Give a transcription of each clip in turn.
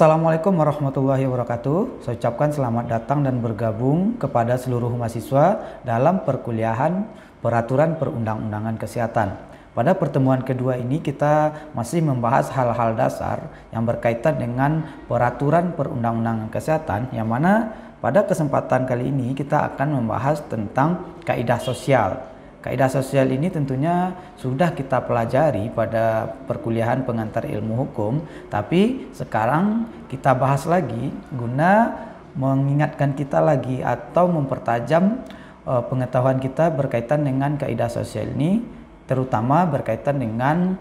Assalamualaikum warahmatullahi wabarakatuh. Saya ucapkan selamat datang dan bergabung kepada seluruh mahasiswa dalam perkuliahan Peraturan Perundang-undangan Kesehatan. Pada pertemuan kedua ini kita masih membahas hal-hal dasar yang berkaitan dengan peraturan perundang-undangan kesehatan yang mana pada kesempatan kali ini kita akan membahas tentang kaidah sosial Kaidah sosial ini tentunya sudah kita pelajari pada perkuliahan pengantar ilmu hukum, tapi sekarang kita bahas lagi guna mengingatkan kita lagi atau mempertajam e, pengetahuan kita berkaitan dengan kaidah sosial ini, terutama berkaitan dengan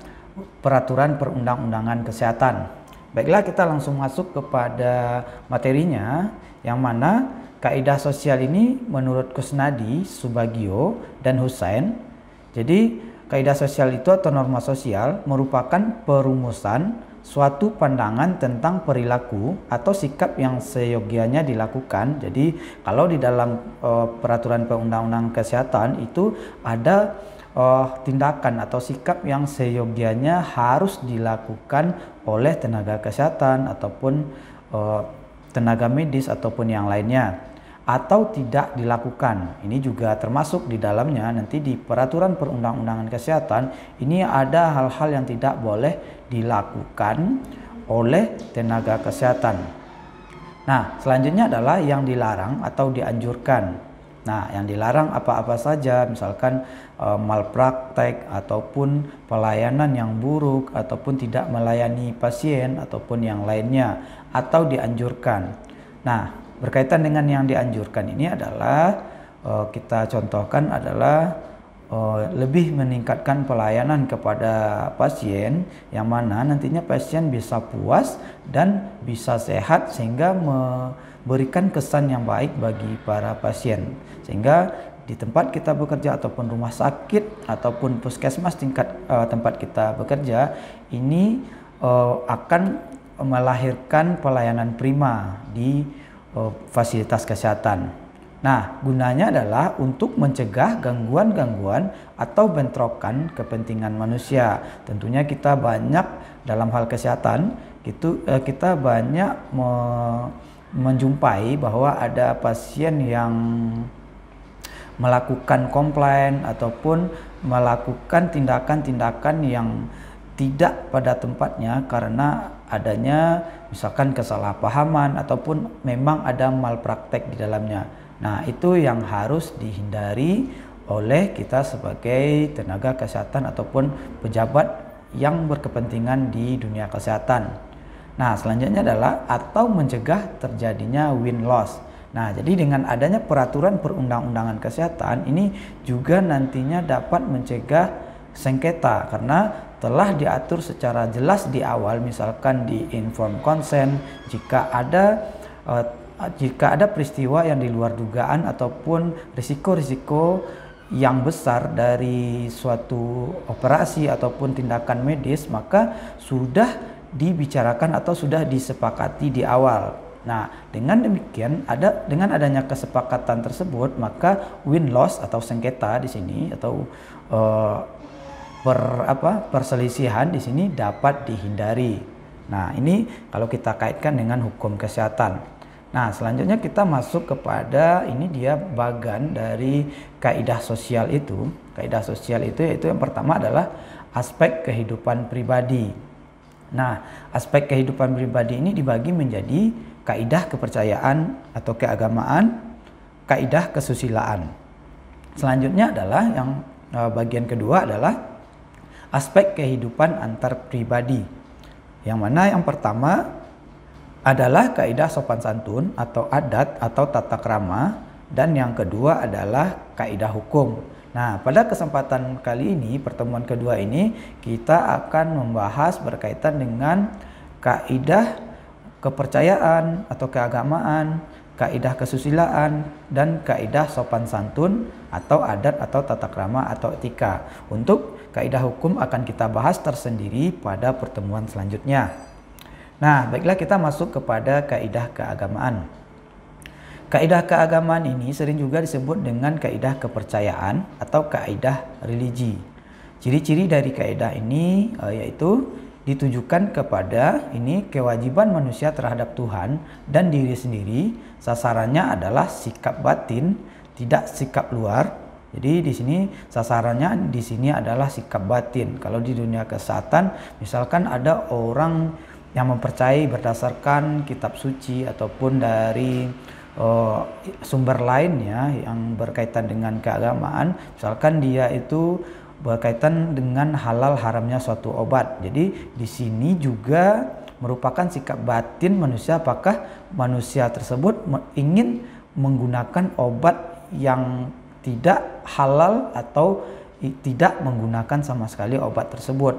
peraturan perundang-undangan kesehatan. Baiklah, kita langsung masuk kepada materinya yang mana kaidah sosial ini menurut Kusnadi, Subagio, dan Husain. Jadi, kaidah sosial itu atau norma sosial merupakan perumusan suatu pandangan tentang perilaku atau sikap yang seyogianya dilakukan. Jadi, kalau di dalam uh, peraturan perundang-undang kesehatan itu ada uh, tindakan atau sikap yang seyogianya harus dilakukan oleh tenaga kesehatan ataupun uh, tenaga medis ataupun yang lainnya atau tidak dilakukan. Ini juga termasuk di dalamnya nanti di peraturan perundang-undangan kesehatan ini ada hal-hal yang tidak boleh dilakukan oleh tenaga kesehatan. Nah, selanjutnya adalah yang dilarang atau dianjurkan. Nah, yang dilarang apa-apa saja, misalkan e, malpraktek ataupun pelayanan yang buruk ataupun tidak melayani pasien ataupun yang lainnya atau dianjurkan. Nah, Berkaitan dengan yang dianjurkan ini adalah uh, kita contohkan adalah uh, lebih meningkatkan pelayanan kepada pasien yang mana nantinya pasien bisa puas dan bisa sehat sehingga memberikan kesan yang baik bagi para pasien. Sehingga di tempat kita bekerja ataupun rumah sakit ataupun puskesmas tingkat uh, tempat kita bekerja ini uh, akan melahirkan pelayanan prima di Oh, fasilitas kesehatan. Nah, gunanya adalah untuk mencegah gangguan-gangguan atau bentrokan kepentingan manusia. Tentunya kita banyak dalam hal kesehatan, itu eh, kita banyak me menjumpai bahwa ada pasien yang melakukan komplain ataupun melakukan tindakan-tindakan yang tidak pada tempatnya karena adanya misalkan kesalahpahaman ataupun memang ada malpraktek di dalamnya. Nah, itu yang harus dihindari oleh kita sebagai tenaga kesehatan ataupun pejabat yang berkepentingan di dunia kesehatan. Nah, selanjutnya adalah atau mencegah terjadinya win loss. Nah, jadi dengan adanya peraturan perundang-undangan kesehatan ini juga nantinya dapat mencegah sengketa karena telah diatur secara jelas di awal misalkan di inform consent jika ada uh, jika ada peristiwa yang di luar dugaan ataupun risiko-risiko yang besar dari suatu operasi ataupun tindakan medis maka sudah dibicarakan atau sudah disepakati di awal Nah, dengan demikian ada dengan adanya kesepakatan tersebut maka win loss atau sengketa di sini atau uh, per apa perselisihan di sini dapat dihindari. Nah, ini kalau kita kaitkan dengan hukum kesehatan. Nah, selanjutnya kita masuk kepada ini dia bagan dari kaidah sosial itu. Kaidah sosial itu yaitu yang pertama adalah aspek kehidupan pribadi. Nah, aspek kehidupan pribadi ini dibagi menjadi kaidah kepercayaan atau keagamaan, kaidah kesusilaan. Selanjutnya adalah yang eh, bagian kedua adalah aspek kehidupan antar pribadi. Yang mana yang pertama adalah kaidah sopan santun atau adat atau tata krama dan yang kedua adalah kaidah hukum. Nah, pada kesempatan kali ini, pertemuan kedua ini, kita akan membahas berkaitan dengan kaidah kepercayaan atau keagamaan, kaidah kesusilaan, dan kaidah sopan santun atau adat atau tata krama atau etika. Untuk kaidah hukum akan kita bahas tersendiri pada pertemuan selanjutnya. Nah, baiklah kita masuk kepada kaidah keagamaan. Kaidah keagamaan ini sering juga disebut dengan kaidah kepercayaan atau kaidah religi. Ciri-ciri dari kaidah ini eh, yaitu ditujukan kepada ini kewajiban manusia terhadap Tuhan dan diri sendiri. Sasarannya adalah sikap batin, tidak sikap luar jadi di sini sasarannya di sini adalah sikap batin. Kalau di dunia kesehatan misalkan ada orang yang mempercayai berdasarkan kitab suci ataupun dari uh, sumber lainnya yang berkaitan dengan keagamaan, misalkan dia itu berkaitan dengan halal haramnya suatu obat. Jadi di sini juga merupakan sikap batin manusia apakah manusia tersebut ingin menggunakan obat yang tidak halal atau tidak menggunakan sama sekali obat tersebut.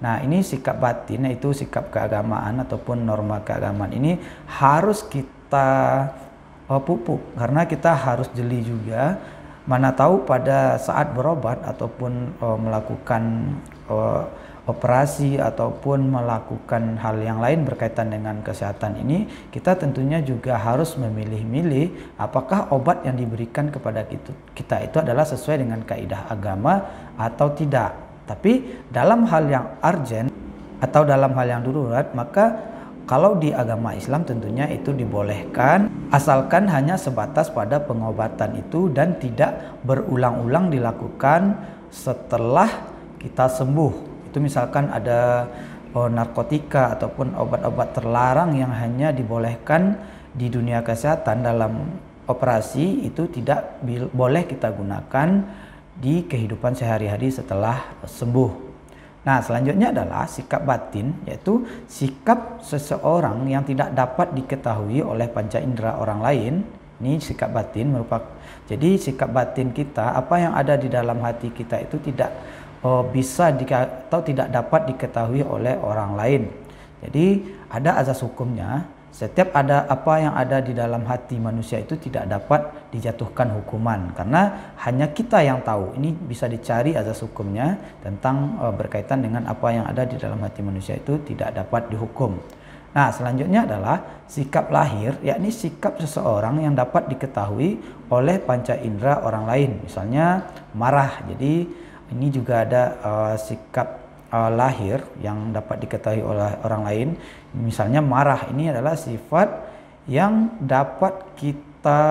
Nah, ini sikap batin yaitu sikap keagamaan ataupun norma keagamaan ini harus kita eh, pupuk karena kita harus jeli juga mana tahu pada saat berobat ataupun eh, melakukan eh, operasi ataupun melakukan hal yang lain berkaitan dengan kesehatan ini, kita tentunya juga harus memilih-milih apakah obat yang diberikan kepada kita, itu adalah sesuai dengan kaidah agama atau tidak. Tapi dalam hal yang urgent atau dalam hal yang darurat, maka kalau di agama Islam tentunya itu dibolehkan asalkan hanya sebatas pada pengobatan itu dan tidak berulang-ulang dilakukan setelah kita sembuh itu misalkan ada oh, narkotika ataupun obat-obat terlarang yang hanya dibolehkan di dunia kesehatan dalam operasi itu tidak boleh kita gunakan di kehidupan sehari-hari setelah sembuh. Nah, selanjutnya adalah sikap batin, yaitu sikap seseorang yang tidak dapat diketahui oleh panca indera orang lain. Ini sikap batin merupakan jadi sikap batin kita, apa yang ada di dalam hati kita itu tidak uh, bisa dika, atau tidak dapat diketahui oleh orang lain. Jadi ada azas hukumnya. Setiap ada apa yang ada di dalam hati manusia itu tidak dapat dijatuhkan hukuman karena hanya kita yang tahu. Ini bisa dicari azas hukumnya tentang uh, berkaitan dengan apa yang ada di dalam hati manusia itu tidak dapat dihukum. Nah, selanjutnya adalah sikap lahir, yakni sikap seseorang yang dapat diketahui oleh panca indera orang lain. Misalnya marah. Jadi ini juga ada uh, sikap uh, lahir yang dapat diketahui oleh orang lain. Misalnya marah ini adalah sifat yang dapat kita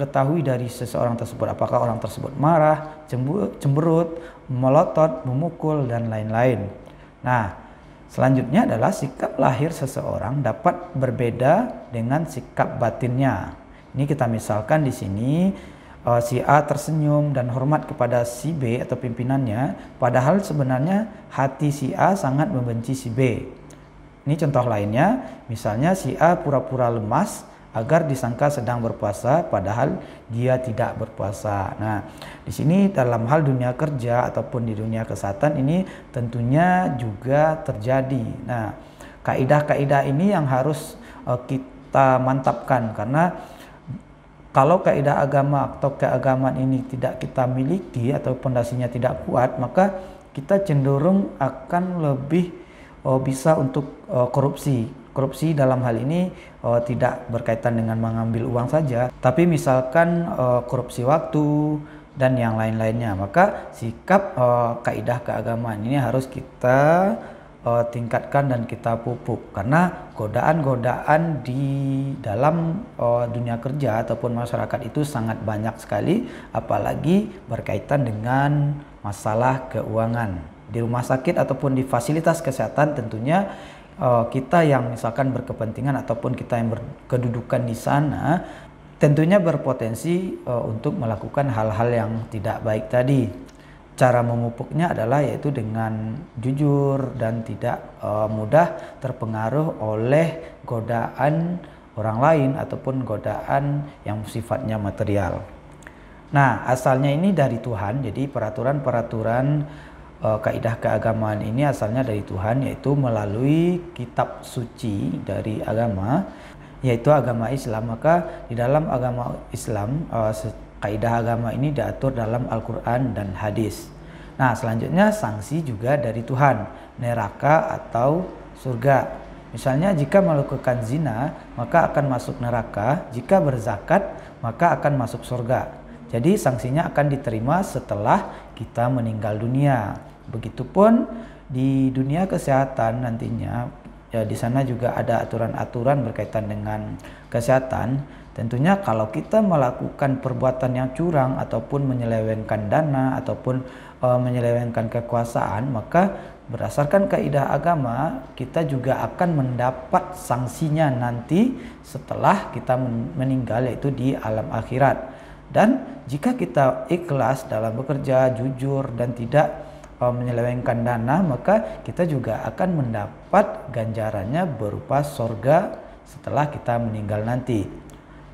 ketahui dari seseorang tersebut. Apakah orang tersebut marah, cemberut, melotot, memukul dan lain-lain. Nah, selanjutnya adalah sikap lahir seseorang dapat berbeda dengan sikap batinnya. Ini kita misalkan di sini uh, si A tersenyum dan hormat kepada si B atau pimpinannya, padahal sebenarnya hati si A sangat membenci si B. Ini contoh lainnya, misalnya si A pura-pura lemas agar disangka sedang berpuasa padahal dia tidak berpuasa. Nah, di sini dalam hal dunia kerja ataupun di dunia kesehatan ini tentunya juga terjadi. Nah, kaidah-kaidah ini yang harus eh, kita mantapkan karena kalau kaidah agama atau keagamaan ini tidak kita miliki atau pondasinya tidak kuat, maka kita cenderung akan lebih oh, bisa untuk oh, korupsi. Korupsi dalam hal ini oh, tidak berkaitan dengan mengambil uang saja, tapi misalkan oh, korupsi waktu dan yang lain-lainnya. Maka sikap oh, kaidah keagamaan ini harus kita uh, tingkatkan dan kita pupuk karena godaan-godaan di dalam uh, dunia kerja ataupun masyarakat itu sangat banyak sekali apalagi berkaitan dengan masalah keuangan di rumah sakit ataupun di fasilitas kesehatan tentunya uh, kita yang misalkan berkepentingan ataupun kita yang berkedudukan di sana tentunya berpotensi uh, untuk melakukan hal-hal yang tidak baik tadi cara memupuknya adalah yaitu dengan jujur dan tidak uh, mudah terpengaruh oleh godaan orang lain ataupun godaan yang sifatnya material. Nah, asalnya ini dari Tuhan, jadi peraturan-peraturan uh, kaidah keagamaan ini asalnya dari Tuhan yaitu melalui kitab suci dari agama yaitu agama Islam. Maka di dalam agama Islam uh, kaidah agama ini diatur dalam Al-Qur'an dan hadis. Nah, selanjutnya sanksi juga dari Tuhan, neraka atau surga. Misalnya jika melakukan zina, maka akan masuk neraka, jika berzakat, maka akan masuk surga. Jadi sanksinya akan diterima setelah kita meninggal dunia. Begitupun di dunia kesehatan nantinya ya di sana juga ada aturan-aturan berkaitan dengan kesehatan. Tentunya kalau kita melakukan perbuatan yang curang ataupun menyelewengkan dana ataupun Eh, menyelewengkan kekuasaan, maka berdasarkan kaidah agama kita juga akan mendapat sanksinya nanti setelah kita meninggal yaitu di alam akhirat. Dan jika kita ikhlas dalam bekerja, jujur dan tidak eh, menyelewengkan dana, maka kita juga akan mendapat ganjarannya berupa sorga setelah kita meninggal nanti.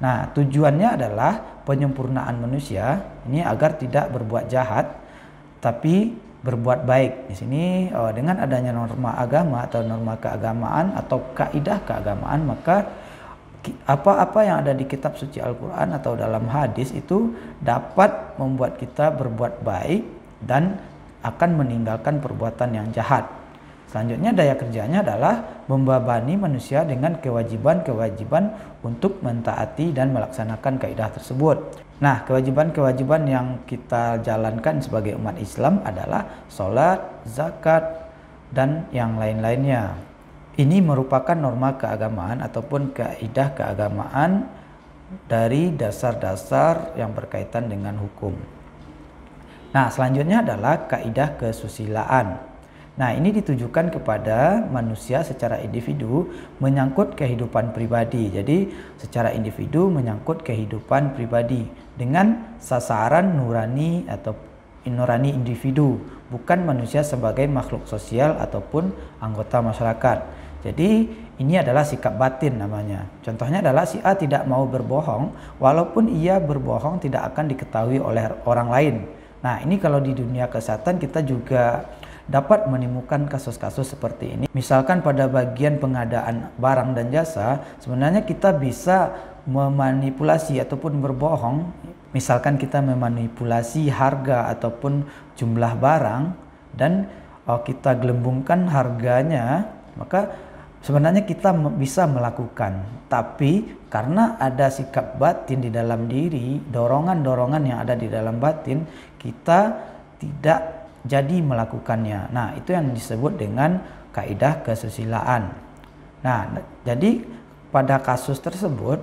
Nah, tujuannya adalah penyempurnaan manusia ini agar tidak berbuat jahat tapi berbuat baik. Di sini uh, dengan adanya norma agama atau norma keagamaan atau kaidah keagamaan maka apa-apa yang ada di kitab suci Al-Qur'an atau dalam hadis itu dapat membuat kita berbuat baik dan akan meninggalkan perbuatan yang jahat. Selanjutnya daya kerjanya adalah membebani manusia dengan kewajiban-kewajiban untuk mentaati dan melaksanakan kaidah tersebut. Nah, kewajiban-kewajiban yang kita jalankan sebagai umat Islam adalah sholat, zakat, dan yang lain-lainnya. Ini merupakan norma keagamaan ataupun kaidah keagamaan dari dasar-dasar yang berkaitan dengan hukum. Nah, selanjutnya adalah kaidah kesusilaan. Nah, ini ditujukan kepada manusia secara individu menyangkut kehidupan pribadi. Jadi, secara individu menyangkut kehidupan pribadi dengan sasaran nurani atau nurani individu, bukan manusia sebagai makhluk sosial ataupun anggota masyarakat. Jadi, ini adalah sikap batin namanya. Contohnya adalah si A tidak mau berbohong walaupun ia berbohong tidak akan diketahui oleh orang lain. Nah, ini kalau di dunia kesehatan kita juga dapat menemukan kasus-kasus seperti ini. Misalkan pada bagian pengadaan barang dan jasa, sebenarnya kita bisa memanipulasi ataupun berbohong. Misalkan kita memanipulasi harga ataupun jumlah barang dan e, kita gelembungkan harganya, maka sebenarnya kita bisa melakukan. Tapi karena ada sikap batin di dalam diri, dorongan-dorongan yang ada di dalam batin, kita tidak jadi melakukannya. Nah, itu yang disebut dengan kaidah kesusilaan. Nah, jadi pada kasus tersebut,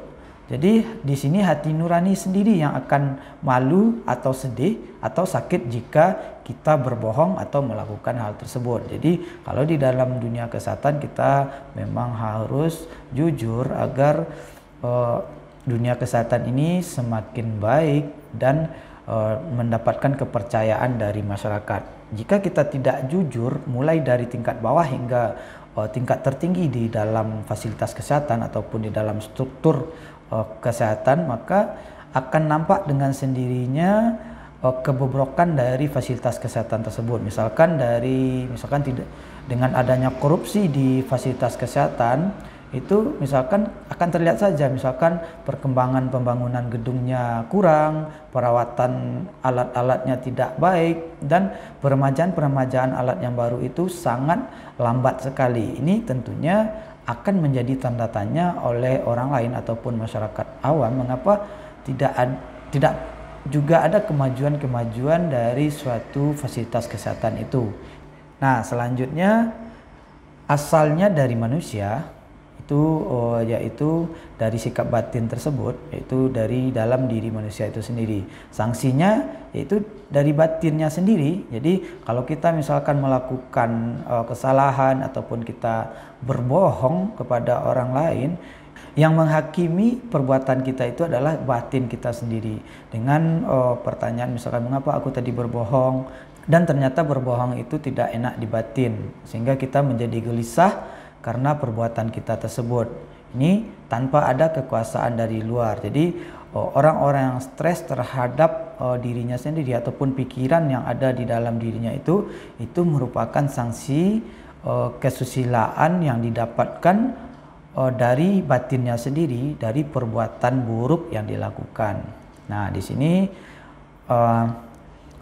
jadi di sini hati nurani sendiri yang akan malu atau sedih atau sakit jika kita berbohong atau melakukan hal tersebut. Jadi kalau di dalam dunia kesehatan kita memang harus jujur agar uh, dunia kesehatan ini semakin baik dan Eh, mendapatkan kepercayaan dari masyarakat. Jika kita tidak jujur, mulai dari tingkat bawah hingga eh, tingkat tertinggi di dalam fasilitas kesehatan ataupun di dalam struktur eh, kesehatan, maka akan nampak dengan sendirinya kebobrokan dari fasilitas kesehatan tersebut. Misalkan dari misalkan tidak dengan adanya korupsi di fasilitas kesehatan itu misalkan akan terlihat saja misalkan perkembangan pembangunan gedungnya kurang, perawatan alat-alatnya tidak baik dan peremajaan-peremajaan alat yang baru itu sangat lambat sekali. Ini tentunya akan menjadi tanda tanya oleh orang lain ataupun masyarakat awam mengapa tidak ad, tidak juga ada kemajuan-kemajuan dari suatu fasilitas kesehatan itu. Nah, selanjutnya asalnya dari manusia, itu oh, yaitu dari sikap batin tersebut yaitu dari dalam diri manusia itu sendiri sanksinya yaitu dari batinnya sendiri jadi kalau kita misalkan melakukan oh, kesalahan ataupun kita berbohong kepada orang lain yang menghakimi perbuatan kita itu adalah batin kita sendiri dengan oh, pertanyaan misalkan mengapa aku tadi berbohong dan ternyata berbohong itu tidak enak di batin sehingga kita menjadi gelisah karena perbuatan kita tersebut. Ini tanpa ada kekuasaan dari luar. Jadi orang-orang yang stres terhadap uh, dirinya sendiri ataupun pikiran yang ada di dalam dirinya itu itu merupakan sanksi uh, kesusilaan yang didapatkan uh, dari batinnya sendiri dari perbuatan buruk yang dilakukan. Nah, di sini uh,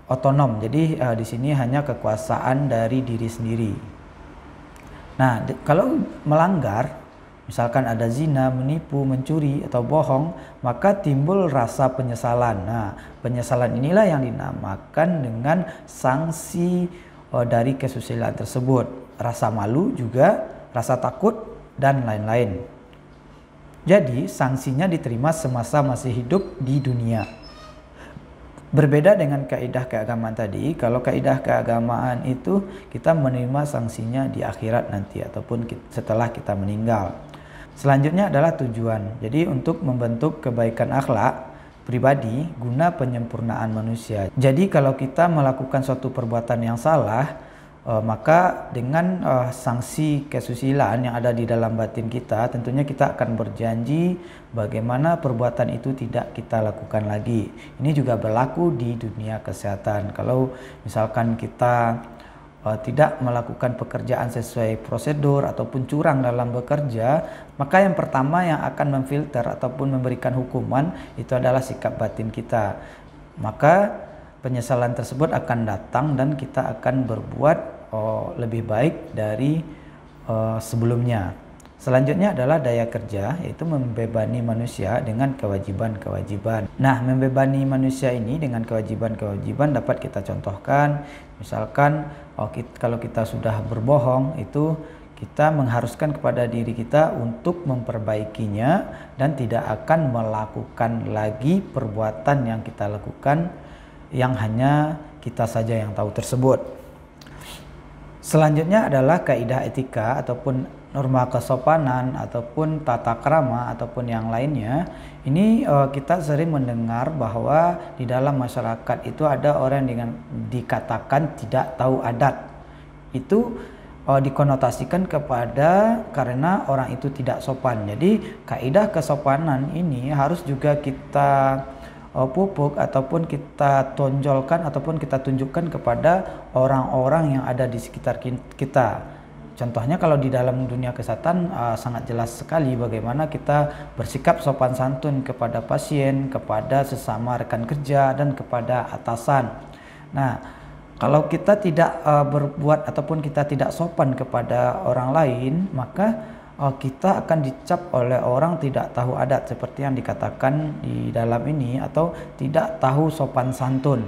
otonom. Jadi uh, di sini hanya kekuasaan dari diri sendiri. Nah, kalau melanggar, misalkan ada zina, menipu, mencuri, atau bohong, maka timbul rasa penyesalan. Nah, penyesalan inilah yang dinamakan dengan sanksi e, dari kesusilaan tersebut. Rasa malu juga, rasa takut, dan lain-lain. Jadi, sanksinya diterima semasa masih hidup di dunia. Berbeda dengan kaidah keagamaan tadi, kalau kaidah keagamaan itu kita menerima sanksinya di akhirat nanti ataupun setelah kita meninggal. Selanjutnya adalah tujuan. Jadi untuk membentuk kebaikan akhlak pribadi guna penyempurnaan manusia. Jadi kalau kita melakukan suatu perbuatan yang salah, Uh, maka dengan uh, sanksi kesusilaan yang ada di dalam batin kita, tentunya kita akan berjanji bagaimana perbuatan itu tidak kita lakukan lagi. Ini juga berlaku di dunia kesehatan. Kalau misalkan kita eh, tidak melakukan pekerjaan sesuai prosedur ataupun curang dalam bekerja, maka yang pertama yang akan memfilter ataupun memberikan hukuman itu adalah sikap batin kita. Maka penyesalan tersebut akan datang dan kita akan berbuat oh, lebih baik dari oh, sebelumnya. Selanjutnya adalah daya kerja, yaitu membebani manusia dengan kewajiban-kewajiban. Nah, membebani manusia ini dengan kewajiban-kewajiban dapat kita contohkan, misalkan oh, kalau kita sudah berbohong, itu kita mengharuskan kepada diri kita untuk memperbaikinya dan tidak akan melakukan lagi perbuatan yang kita lakukan yang hanya kita saja yang tahu tersebut. Selanjutnya adalah kaidah etika ataupun norma kesopanan ataupun tata krama ataupun yang lainnya. Ini uh, kita sering mendengar bahwa di dalam masyarakat itu ada orang dengan dikatakan tidak tahu adat. Itu uh, dikonotasikan kepada karena orang itu tidak sopan. Jadi kaidah kesopanan ini harus juga kita uh, pupuk ataupun kita tonjolkan ataupun kita tunjukkan kepada orang-orang yang ada di sekitar kita. Contohnya kalau di dalam dunia kesehatan uh, sangat jelas sekali bagaimana kita bersikap sopan santun kepada pasien, kepada sesama rekan kerja dan kepada atasan. Nah, kalau kita tidak uh, berbuat ataupun kita tidak sopan kepada orang lain, maka Oh, kita akan dicap oleh orang tidak tahu adat seperti yang dikatakan di dalam ini atau tidak tahu sopan santun.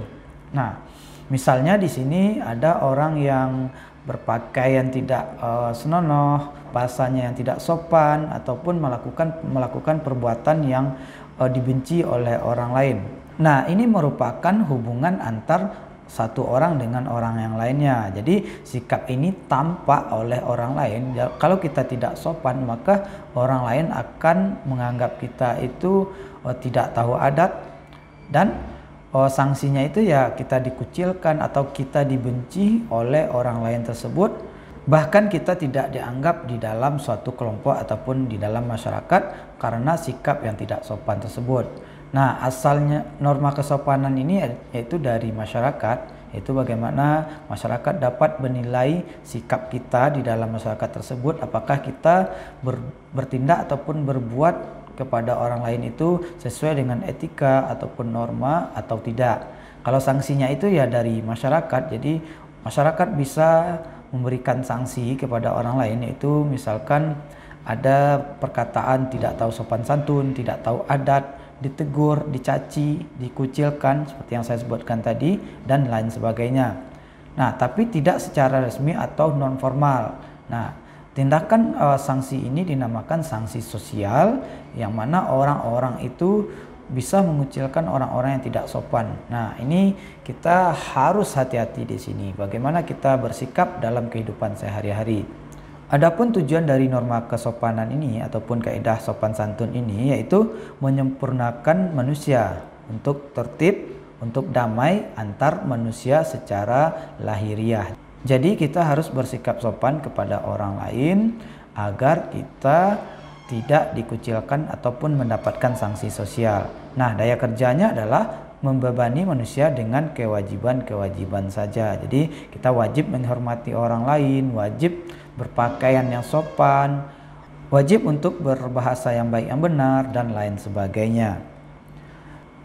Nah, misalnya di sini ada orang yang berpakaian tidak uh, senonoh, bahasanya yang tidak sopan ataupun melakukan melakukan perbuatan yang uh, dibenci oleh orang lain. Nah, ini merupakan hubungan antar satu orang dengan orang yang lainnya. Jadi sikap ini tampak oleh orang lain. Kalau kita tidak sopan maka orang lain akan menganggap kita itu oh, tidak tahu adat dan oh, sanksinya itu ya kita dikucilkan atau kita dibenci oleh orang lain tersebut. Bahkan kita tidak dianggap di dalam suatu kelompok ataupun di dalam masyarakat karena sikap yang tidak sopan tersebut. Nah, asalnya norma kesopanan ini ya, yaitu dari masyarakat, yaitu bagaimana masyarakat dapat menilai sikap kita di dalam masyarakat tersebut apakah kita ber, bertindak ataupun berbuat kepada orang lain itu sesuai dengan etika ataupun norma atau tidak. Kalau sanksinya itu ya dari masyarakat. Jadi masyarakat bisa memberikan sanksi kepada orang lain yaitu misalkan ada perkataan tidak tahu sopan santun, tidak tahu adat, ditegur, dicaci, dikucilkan seperti yang saya sebutkan tadi dan lain sebagainya. Nah, tapi tidak secara resmi atau non formal. Nah, tindakan uh, sanksi ini dinamakan sanksi sosial yang mana orang-orang itu bisa mengucilkan orang-orang yang tidak sopan. Nah, ini kita harus hati-hati di sini. Bagaimana kita bersikap dalam kehidupan sehari-hari. Adapun tujuan dari norma kesopanan ini ataupun kaidah sopan santun ini yaitu menyempurnakan manusia untuk tertib, untuk damai antar manusia secara lahiriah. Jadi kita harus bersikap sopan kepada orang lain agar kita tidak dikucilkan ataupun mendapatkan sanksi sosial. Nah, daya kerjanya adalah membebani manusia dengan kewajiban-kewajiban saja. Jadi, kita wajib menghormati orang lain, wajib berpakaian yang sopan, wajib untuk berbahasa yang baik yang benar, dan lain sebagainya.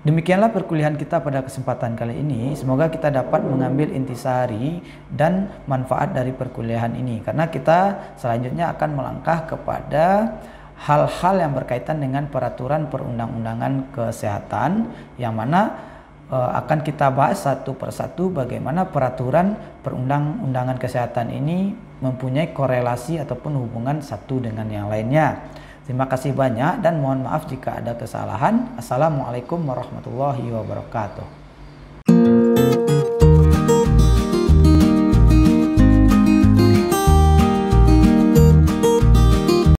Demikianlah perkuliahan kita pada kesempatan kali ini. Semoga kita dapat mengambil intisari dan manfaat dari perkuliahan ini, karena kita selanjutnya akan melangkah kepada hal-hal yang berkaitan dengan peraturan perundang-undangan kesehatan, yang mana Eh, akan kita bahas satu persatu bagaimana peraturan perundang-undangan kesehatan ini mempunyai korelasi ataupun hubungan satu dengan yang lainnya. Terima kasih banyak dan mohon maaf jika ada kesalahan. Assalamualaikum warahmatullahi wabarakatuh.